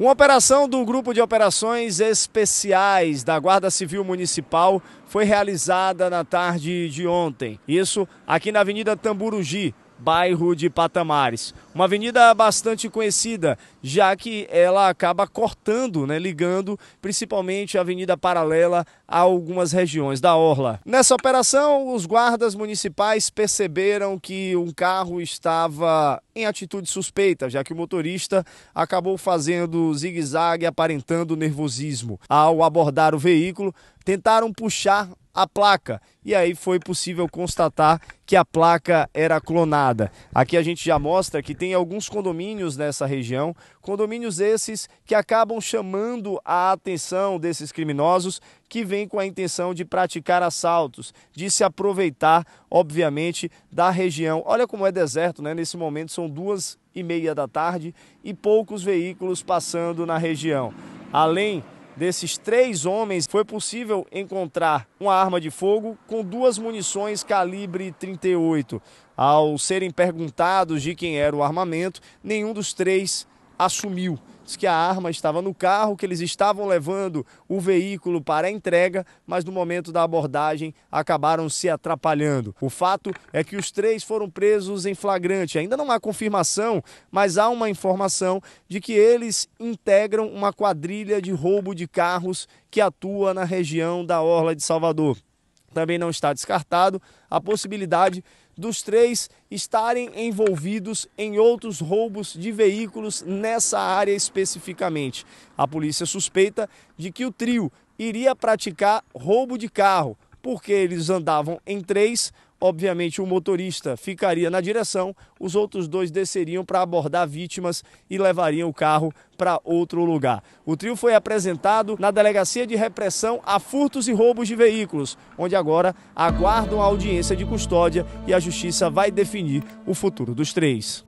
Uma operação do Grupo de Operações Especiais da Guarda Civil Municipal foi realizada na tarde de ontem. Isso aqui na Avenida Tamburugi, bairro de Patamares. Uma avenida bastante conhecida, já que ela acaba cortando, né, ligando principalmente a avenida paralela a algumas regiões da Orla. Nessa operação, os guardas municipais perceberam que um carro estava em atitude suspeita, já que o motorista acabou fazendo zigue-zague aparentando nervosismo. Ao abordar o veículo, tentaram puxar a placa. E aí foi possível constatar que a placa era clonada. Aqui a gente já mostra que tem alguns condomínios nessa região, condomínios esses que acabam chamando a atenção desses criminosos que vêm com a intenção de praticar assaltos, de se aproveitar, obviamente, da região. Olha como é deserto, né? Nesse momento são duas e meia da tarde e poucos veículos passando na região. Além desses três homens, foi possível encontrar uma arma de fogo com duas munições calibre 38. Ao serem perguntados de quem era o armamento, nenhum dos três assumiu Diz que a arma estava no carro, que eles estavam levando o veículo para a entrega, mas no momento da abordagem acabaram se atrapalhando. O fato é que os três foram presos em flagrante. Ainda não há confirmação, mas há uma informação de que eles integram uma quadrilha de roubo de carros que atua na região da Orla de Salvador. Também não está descartado a possibilidade dos três estarem envolvidos em outros roubos de veículos nessa área especificamente. A polícia suspeita de que o trio iria praticar roubo de carro, porque eles andavam em três. Obviamente, o motorista ficaria na direção, os outros dois desceriam para abordar vítimas e levariam o carro para outro lugar. O trio foi apresentado na Delegacia de Repressão a Furtos e Roubos de Veículos, onde agora aguardam a audiência de custódia e a justiça vai definir o futuro dos três.